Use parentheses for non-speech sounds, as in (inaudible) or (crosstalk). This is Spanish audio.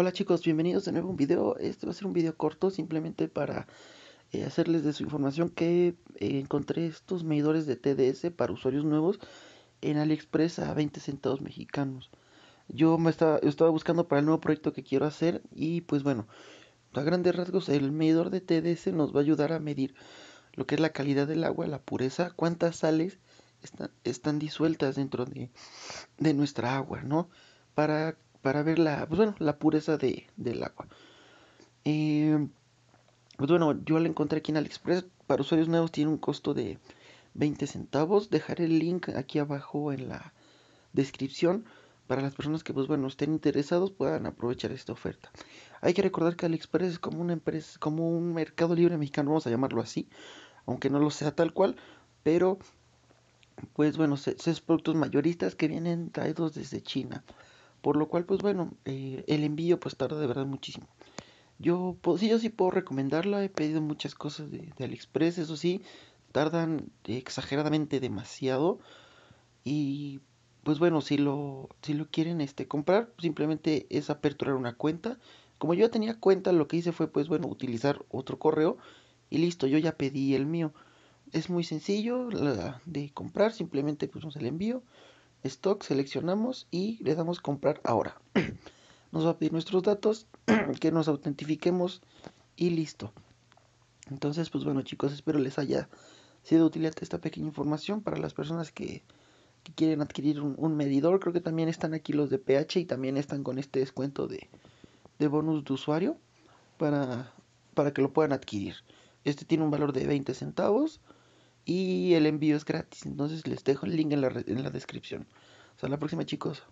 Hola chicos, bienvenidos de nuevo a un video. Este va a ser un video corto simplemente para eh, hacerles de su información que eh, encontré estos medidores de TDS para usuarios nuevos en AliExpress a 20 centavos mexicanos. Yo me estaba, buscando para el nuevo proyecto que quiero hacer y pues bueno, a grandes rasgos el medidor de TDS nos va a ayudar a medir lo que es la calidad del agua, la pureza, cuántas sales están, disueltas dentro de, de nuestra agua, ¿no? Para para ver la, pues bueno, la pureza de, del agua. Eh, pues bueno, yo la encontré aquí en AliExpress. Para usuarios nuevos tiene un costo de 20 centavos. Dejaré el link aquí abajo en la descripción para las personas que pues bueno estén interesados puedan aprovechar esta oferta. Hay que recordar que AliExpress es como una empresa, como un mercado libre mexicano, vamos a llamarlo así, aunque no lo sea tal cual, pero pues bueno, son productos mayoristas que vienen traídos desde China. Por lo cual, pues bueno, eh, el envío pues tarda de verdad muchísimo. Yo, sí yo sí puedo recomendarla, he pedido muchas cosas de, de AliExpress, eso sí, tardan exageradamente demasiado. Y pues bueno, si lo, si lo quieren este, comprar, simplemente es aperturar una cuenta. Como yo ya tenía cuenta, lo que hice fue, pues bueno, utilizar otro correo y listo, yo ya pedí el mío. Es muy sencillo de comprar, simplemente pusimos el envío, stock, seleccionamos y le damos comprar ahora. (clears throat) Nos va a pedir nuestros datos, (clears throat) que nos autentifiquemos y listo. Entonces, pues bueno chicos, espero les haya sido útil esta pequeña información para las personas que, quieren adquirir un, medidor. Creo que también están aquí los de PH y también están con este descuento de, bonus de usuario para, para que lo puedan adquirir. Este tiene un valor de 20 centavos y el envío es gratis. Entonces les dejo el link en la, en la descripción. Hasta la próxima chicos.